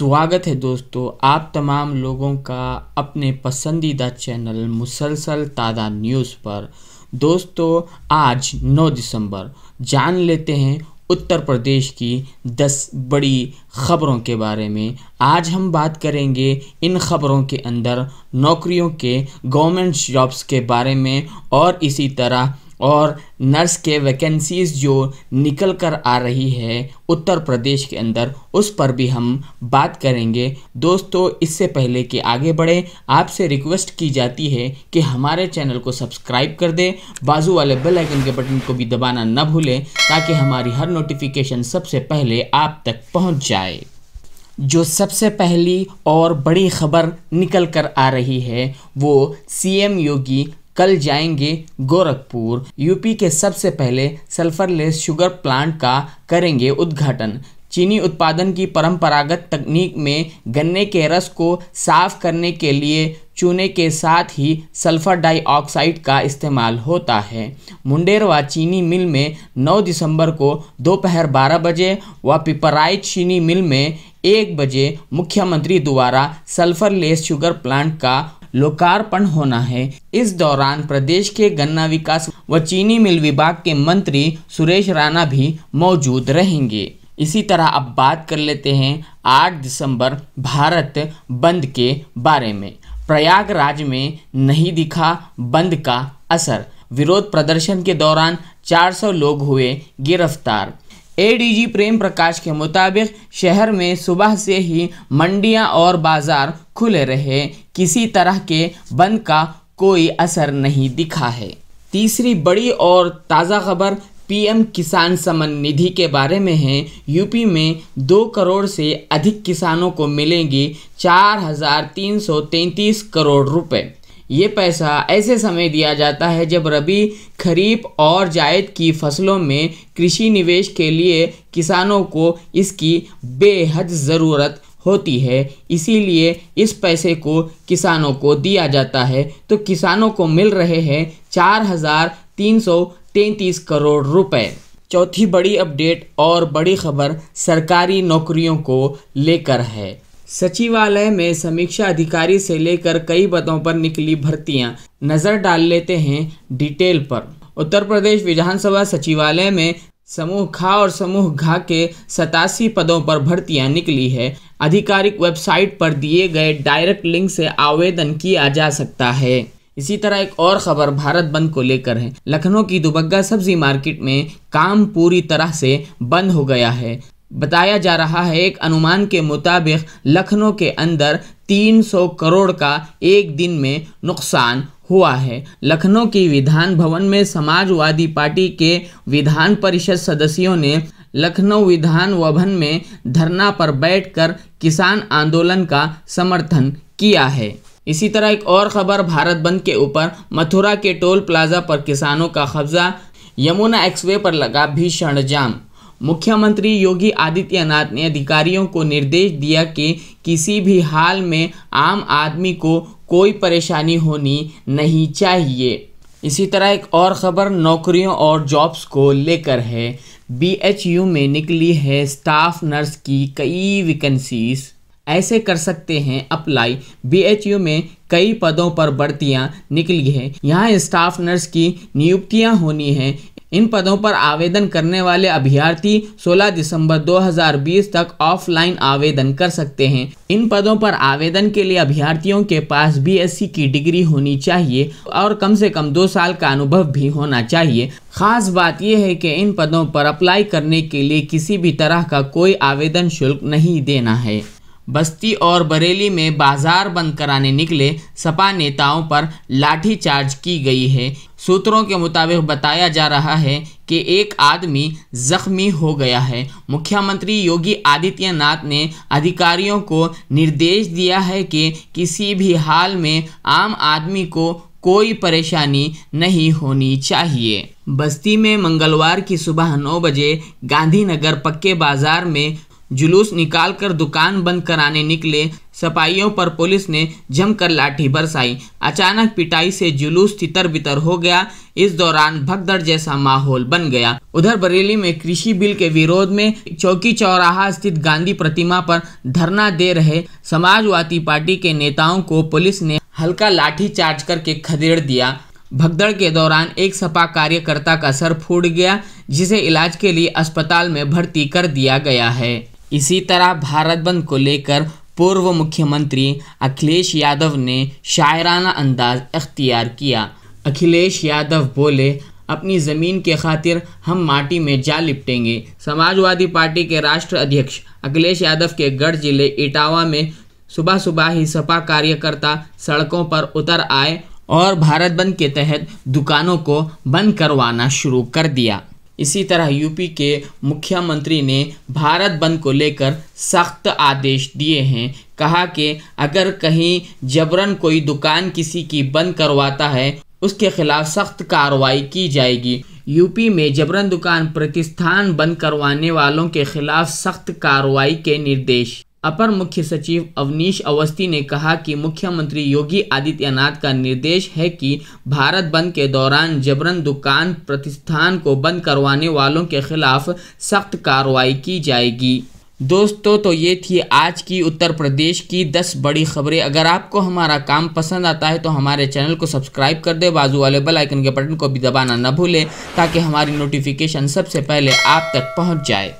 स्वागत है दोस्तों आप तमाम लोगों का अपने पसंदीदा चैनल मुसलसल तादा न्यूज़ पर दोस्तों आज 9 दिसंबर जान लेते हैं उत्तर प्रदेश की 10 बड़ी खबरों के बारे में आज हम बात करेंगे इन खबरों के अंदर नौकरियों के गवर्नमेंट जॉब्स के बारे में और इसी तरह और नर्स के वैकेंसीज़ जो निकल कर आ रही है उत्तर प्रदेश के अंदर उस पर भी हम बात करेंगे दोस्तों इससे पहले कि आगे बढ़ें आपसे रिक्वेस्ट की जाती है कि हमारे चैनल को सब्सक्राइब कर दें बाजू वाले बेल आइकन के बटन को भी दबाना न भूलें ताकि हमारी हर नोटिफिकेशन सबसे पहले आप तक पहुँच जाए जो सबसे पहली और बड़ी खबर निकल कर आ रही है वो सीएम योगी कल जाएंगे गोरखपुर यूपी के सबसे पहले सल्फरलेस शुगर प्लांट का करेंगे उद्घाटन चीनी उत्पादन की परंपरागत तकनीक में गन्ने के रस को साफ करने के लिए चूने के साथ ही सल्फर डाइऑक्साइड का इस्तेमाल होता है मुंडेरवा चीनी मिल में 9 दिसंबर को दोपहर 12 बजे व पिपराइट चीनी मिल में एक बजे मुख्यमंत्री द्वारा सल्फर लेस शुगर प्लांट का लोकार्पण होना है इस दौरान प्रदेश के गन्ना विकास व चीनी मिल विभाग के मंत्री सुरेश राणा भी मौजूद रहेंगे इसी तरह अब बात कर लेते हैं 8 दिसंबर भारत बंद के बारे में प्रयागराज में नहीं दिखा बंद का असर विरोध प्रदर्शन के दौरान 400 लोग हुए गिरफ्तार एडीजी प्रेम प्रकाश के मुताबिक शहर में सुबह से ही मंडियां और बाजार खुले रहे किसी तरह के बंद का कोई असर नहीं दिखा है तीसरी बड़ी और ताज़ा खबर पीएम किसान समन निधि के बारे में है यूपी में दो करोड़ से अधिक किसानों को मिलेंगी चार हजार तीन सौ तैंतीस करोड़ रुपए ये पैसा ऐसे समय दिया जाता है जब रबी खरीफ और जायद की फसलों में कृषि निवेश के लिए किसानों को इसकी बेहद ज़रूरत होती है इसीलिए इस पैसे को किसानों को दिया जाता है तो किसानों को मिल रहे हैं चार हज़ार तीन सौ तैंतीस करोड़ रुपए चौथी बड़ी अपडेट और बड़ी खबर सरकारी नौकरियों को लेकर है सचिवालय में समीक्षा अधिकारी से लेकर कई पदों पर निकली भर्तियां नजर डाल लेते हैं डिटेल पर उत्तर प्रदेश विधानसभा सचिवालय में समूह खा और समूह घा के सतासी पदों पर भर्तियां निकली है आधिकारिक वेबसाइट पर दिए गए डायरेक्ट लिंक से आवेदन किया जा सकता है इसी तरह एक और खबर भारत बंद को लेकर है लखनऊ की दुबग्गा सब्जी मार्केट में काम पूरी तरह से बंद हो गया है बताया जा रहा है एक अनुमान के मुताबिक लखनऊ के अंदर 300 करोड़ का एक दिन में नुकसान हुआ है लखनऊ की विधान भवन में समाजवादी पार्टी के विधान परिषद सदस्यों ने लखनऊ विधान भवन में धरना पर बैठकर किसान आंदोलन का समर्थन किया है इसी तरह एक और खबर भारत बंद के ऊपर मथुरा के टोल प्लाजा पर किसानों का कब्जा यमुना एक्सवे पर लगा भीषण जाम मुख्यमंत्री योगी आदित्यनाथ ने अधिकारियों को निर्देश दिया कि किसी भी हाल में आम आदमी को कोई परेशानी होनी नहीं चाहिए इसी तरह एक और ख़बर नौकरियों और जॉब्स को लेकर है बीएचयू में निकली है स्टाफ नर्स की कई वैकेंसीज़ ऐसे कर सकते हैं अप्लाई बीएचयू में कई पदों पर भर्तियां निकली है यहाँ स्टाफ नर्स की नियुक्तियां होनी है इन पदों पर आवेदन करने वाले अभ्यर्थी 16 दिसंबर 2020 तक ऑफलाइन आवेदन कर सकते हैं इन पदों पर आवेदन के लिए अभ्यर्थियों के पास बीएससी की डिग्री होनी चाहिए और कम से कम दो साल का अनुभव भी होना चाहिए खास बात यह है कि इन पदों पर अप्लाई करने के लिए किसी भी तरह का कोई आवेदन शुल्क नहीं देना है बस्ती और बरेली में बाजार बंद कराने निकले सपा नेताओं पर लाठीचार्ज की गई है सूत्रों के मुताबिक बताया जा रहा है कि एक आदमी जख्मी हो गया है मुख्यमंत्री योगी आदित्यनाथ ने अधिकारियों को निर्देश दिया है कि किसी भी हाल में आम आदमी को कोई परेशानी नहीं होनी चाहिए बस्ती में मंगलवार की सुबह नौ बजे गांधीनगर पक्के बाजार में जुलूस निकालकर दुकान बंद कराने निकले सपाइयों पर पुलिस ने जमकर लाठी बरसाई अचानक पिटाई से जुलूस तितर बितर हो गया इस दौरान भगदड़ जैसा माहौल बन गया उधर बरेली में कृषि बिल के विरोध में चौकी चौराहा स्थित गांधी प्रतिमा पर धरना दे रहे समाजवादी पार्टी के नेताओं को पुलिस ने हल्का लाठी चार्ज करके खदेड़ दिया भगदड़ के दौरान एक सपा कार्यकर्ता का सर फूट गया जिसे इलाज के लिए अस्पताल में भर्ती कर दिया गया है इसी तरह भारत बंद को लेकर पूर्व मुख्यमंत्री अखिलेश यादव ने शायराना अंदाज अख्तियार किया अखिलेश यादव बोले अपनी ज़मीन के खातिर हम माटी में जा लिपटेंगे समाजवादी पार्टी के राष्ट्र अध्यक्ष अखिलेश यादव के गढ़ जिले इटावा में सुबह सुबह ही सपा कार्यकर्ता सड़कों पर उतर आए और भारत बंद के तहत दुकानों को बंद करवाना शुरू कर दिया इसी तरह यूपी के मुख्यमंत्री ने भारत बंद को लेकर सख्त आदेश दिए हैं कहा कि अगर कहीं जबरन कोई दुकान किसी की बंद करवाता है उसके खिलाफ सख्त कार्रवाई की जाएगी यूपी में जबरन दुकान प्रतिष्ठान बंद करवाने वालों के खिलाफ सख्त कार्रवाई के निर्देश अपर मुख्य सचिव अवनीश अवस्थी ने कहा कि मुख्यमंत्री योगी आदित्यनाथ का निर्देश है कि भारत बंद के दौरान जबरन दुकान प्रतिष्ठान को बंद करवाने वालों के खिलाफ सख्त कार्रवाई की जाएगी दोस्तों तो ये थी आज की उत्तर प्रदेश की 10 बड़ी खबरें अगर आपको हमारा काम पसंद आता है तो हमारे चैनल को सब्सक्राइब कर दें बाजू वाले बेल आइकन के बटन को भी दबाना न भूलें ताकि हमारी नोटिफिकेशन सबसे पहले आप तक पहुंच जाए